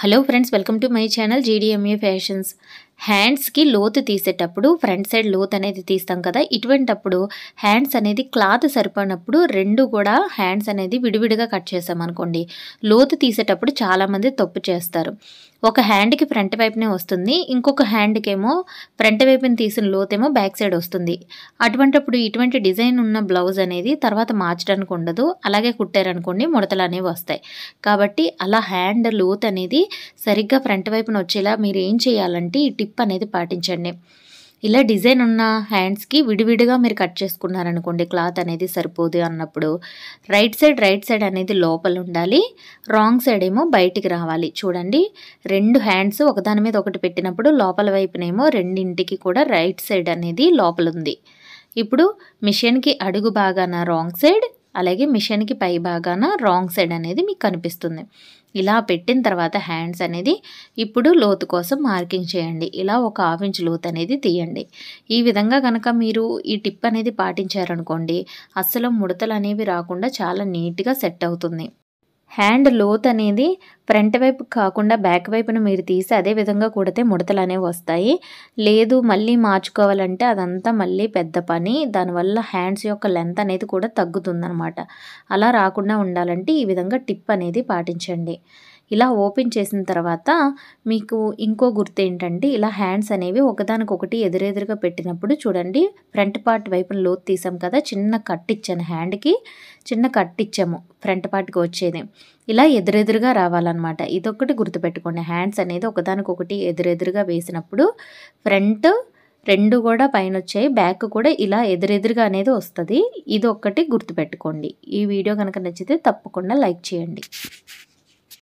Hello friends, welcome to my channel GDMA Fashions. హ్యాండ్స్కి లోతు తీసేటప్పుడు ఫ్రంట్ సైడ్ లోత్ అనేది తీస్తాం కదా ఇటువంటప్పుడు హ్యాండ్స్ అనేది క్లాత్ సరిపోయినప్పుడు రెండు కూడా హ్యాండ్స్ అనేది విడివిడిగా కట్ చేసాం అనుకోండి లోతు తీసేటప్పుడు చాలామంది తప్పు చేస్తారు ఒక హ్యాండ్కి ఫ్రంట్ వైపునే వస్తుంది ఇంకొక హ్యాండ్కేమో ఫ్రంట్ వైపుని తీసిన లోతేమో బ్యాక్ సైడ్ వస్తుంది అటువంటిప్పుడు ఇటువంటి డిజైన్ ఉన్న బ్లౌజ్ అనేది తర్వాత మార్చడానికి ఉండదు అలాగే కుట్టారనుకోండి ముడతలు అనేవి వస్తాయి కాబట్టి అలా హ్యాండ్ లోత్ అనేది సరిగ్గా ఫ్రంట్ వైపున వచ్చేలా మీరు ఏం చేయాలంటే స్లిప్ అనేది పాటించండి ఇలా డిజైన్ ఉన్న హ్యాండ్స్కి విడివిడిగా మీరు కట్ చేసుకున్నారనుకోండి క్లాత్ అనేది సరిపోదు అన్నప్పుడు రైట్ సైడ్ రైట్ సైడ్ అనేది లోపల ఉండాలి రాంగ్ సైడ్ ఏమో బయటికి రావాలి చూడండి రెండు హ్యాండ్స్ ఒకదాని మీద ఒకటి పెట్టినప్పుడు లోపల వైపునేమో రెండింటికి కూడా రైట్ సైడ్ అనేది లోపల ఉంది ఇప్పుడు మిషన్కి అడుగు భాగాన రాంగ్ సైడ్ అలాగే మిషన్కి పై భాగాన రాంగ్ సైడ్ అనేది మీకు కనిపిస్తుంది ఇలా పెట్టిన తర్వాత హ్యాండ్స్ అనేది ఇప్పుడు లోతు కోసం మార్కింగ్ చేయండి ఇలా ఒక హాఫ్ ఇంచ్ లోతు అనేది తీయండి ఈ విధంగా కనుక మీరు ఈ టిప్ అనేది పాటించారనుకోండి అస్సలు ముడతలు అనేవి రాకుండా చాలా నీట్గా సెట్ అవుతుంది హ్యాండ్ లోత్ అనేది ఫ్రంట్ వైపు కాకుండా బ్యాక్ వైపును మీరు తీసి అదే విధంగా కుడితే ముడతలు అనేవి వస్తాయి లేదు మళ్ళీ మార్చుకోవాలంటే అదంతా మళ్ళీ పెద్ద పని దానివల్ల హ్యాండ్స్ యొక్క లెంత్ అనేది కూడా తగ్గుతుందనమాట అలా రాకుండా ఉండాలంటే ఈ విధంగా టిప్ అనేది పాటించండి ఇలా ఓపెన్ చేసిన తర్వాత మీకు ఇంకో గుర్తు ఏంటంటే ఇలా హ్యాండ్స్ అనేవి ఒకదానికొకటి ఎదురెదురుగా పెట్టినప్పుడు చూడండి ఫ్రంట్ పార్ట్ వైపున లోతు తీసాం కదా చిన్న కట్ ఇచ్చాను హ్యాండ్కి చిన్న కట్ ఇచ్చాము ఫ్రంట్ పార్ట్కి వచ్చేది ఇలా ఎదురెదురుగా రావాలన్నమాట ఇదొకటి గుర్తుపెట్టుకోండి హ్యాండ్స్ అనేది ఒకదానికొకటి ఎదురెదురుగా వేసినప్పుడు ఫ్రంట్ రెండు కూడా పైన వచ్చాయి బ్యాక్ కూడా ఇలా ఎదురెదురుగా అనేది వస్తుంది ఇది ఒక్కటి గుర్తుపెట్టుకోండి ఈ వీడియో కనుక నచ్చితే తప్పకుండా లైక్ చేయండి